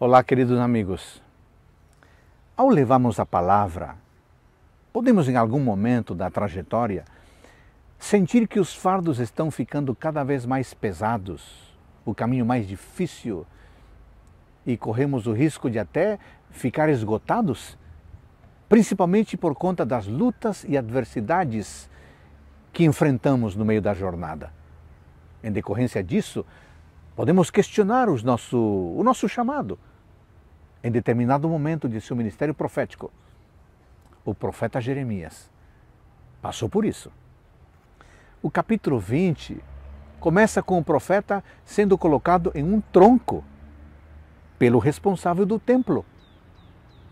Olá, queridos amigos. Ao levarmos a palavra, podemos em algum momento da trajetória sentir que os fardos estão ficando cada vez mais pesados, o caminho mais difícil e corremos o risco de até ficar esgotados, principalmente por conta das lutas e adversidades que enfrentamos no meio da jornada. Em decorrência disso, podemos questionar nosso, o nosso chamado em determinado momento de seu ministério profético, o profeta Jeremias passou por isso. O capítulo 20 começa com o profeta sendo colocado em um tronco pelo responsável do templo.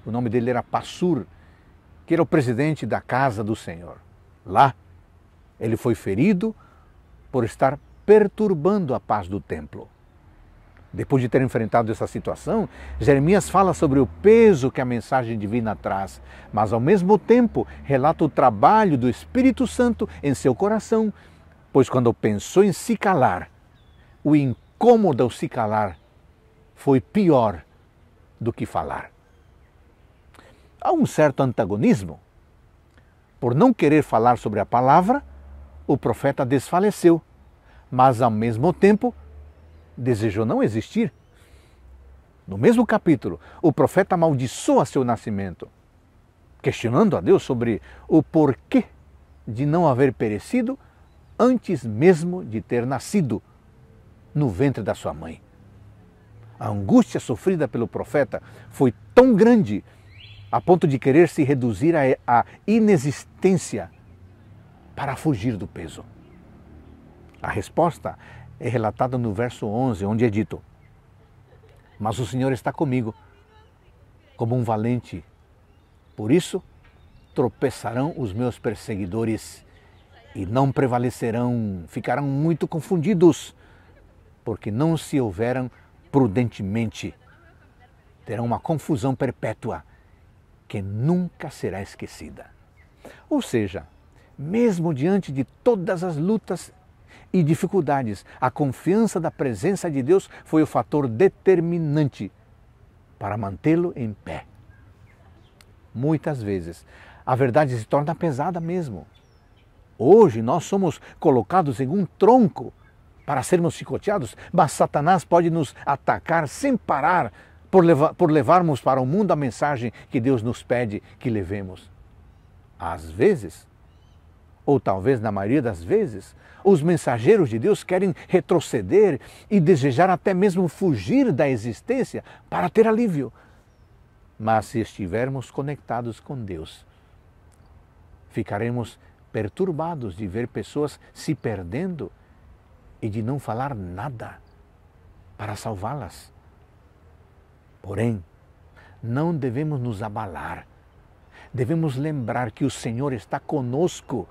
O nome dele era Passur, que era o presidente da casa do Senhor. Lá, ele foi ferido por estar perturbando a paz do templo. Depois de ter enfrentado essa situação, Jeremias fala sobre o peso que a mensagem divina traz, mas ao mesmo tempo relata o trabalho do Espírito Santo em seu coração, pois quando pensou em se calar, o incômodo ao se calar foi pior do que falar. Há um certo antagonismo. Por não querer falar sobre a palavra, o profeta desfaleceu, mas ao mesmo tempo desejou não existir. No mesmo capítulo, o profeta amaldiçoa seu nascimento, questionando a Deus sobre o porquê de não haver perecido antes mesmo de ter nascido no ventre da sua mãe. A angústia sofrida pelo profeta foi tão grande a ponto de querer se reduzir à inexistência para fugir do peso. A resposta é relatada no verso 11, onde é dito: Mas o Senhor está comigo, como um valente. Por isso, tropeçarão os meus perseguidores e não prevalecerão, ficarão muito confundidos, porque não se houveram prudentemente. Terão uma confusão perpétua que nunca será esquecida. Ou seja, mesmo diante de todas as lutas e dificuldades. A confiança da presença de Deus foi o fator determinante para mantê-lo em pé. Muitas vezes a verdade se torna pesada mesmo. Hoje nós somos colocados em um tronco para sermos chicoteados, mas Satanás pode nos atacar sem parar por, levar, por levarmos para o mundo a mensagem que Deus nos pede que levemos. Às vezes, ou talvez na maioria das vezes, os mensageiros de Deus querem retroceder e desejar até mesmo fugir da existência para ter alívio. Mas se estivermos conectados com Deus, ficaremos perturbados de ver pessoas se perdendo e de não falar nada para salvá-las. Porém, não devemos nos abalar. Devemos lembrar que o Senhor está conosco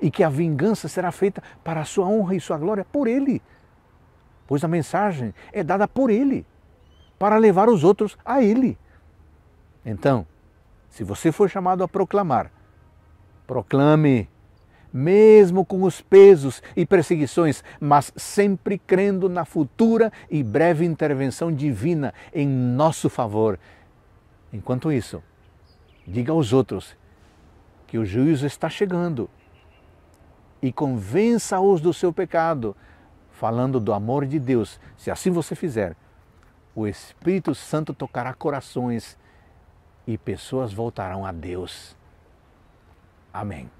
e que a vingança será feita para a sua honra e sua glória por ele, pois a mensagem é dada por ele, para levar os outros a ele. Então, se você for chamado a proclamar, proclame, mesmo com os pesos e perseguições, mas sempre crendo na futura e breve intervenção divina em nosso favor. Enquanto isso, diga aos outros que o juízo está chegando e convença-os do seu pecado, falando do amor de Deus. Se assim você fizer, o Espírito Santo tocará corações e pessoas voltarão a Deus. Amém.